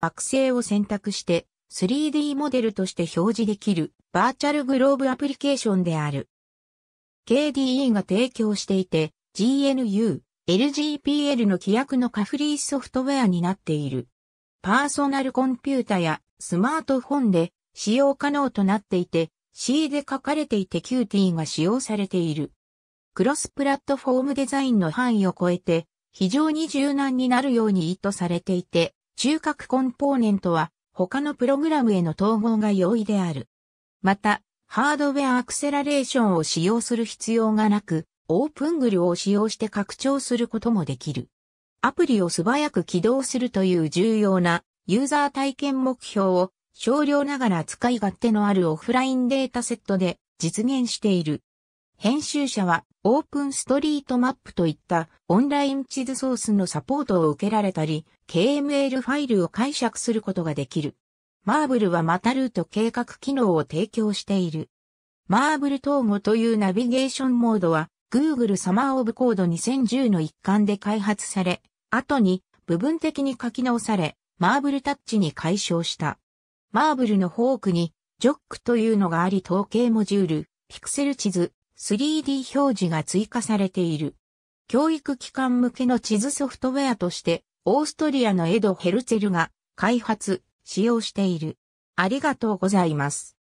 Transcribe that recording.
惑星を選択して 3D モデルとして表示できるバーチャルグローブアプリケーションである。KDE が提供していて GNU、LGPL の規約のカフリーソフトウェアになっている。パーソナルコンピュータやスマートフォンで使用可能となっていて C で書かれていて Qt が使用されている。クロスプラットフォームデザインの範囲を超えて非常に柔軟になるように意図されていて中核コンポーネントは他のプログラムへの統合が容易である。また、ハードウェアアクセラレーションを使用する必要がなく、オープングルを使用して拡張することもできる。アプリを素早く起動するという重要なユーザー体験目標を少量ながら使い勝手のあるオフラインデータセットで実現している。編集者はオープンストリートマップといったオンライン地図ソースのサポートを受けられたり、KML ファイルを解釈することができる。マーブルはまたルート計画機能を提供している。マーブル統合というナビゲーションモードは Google サマーオブコード2010の一環で開発され、後に部分的に書き直され、マーブルタッチに解消した。マーブルのフォークに、ジョックというのがあり統計モジュール、ピクセル地図、3D 表示が追加されている。教育機関向けの地図ソフトウェアとして、オーストリアのエド・ヘルツェルが開発、使用している。ありがとうございます。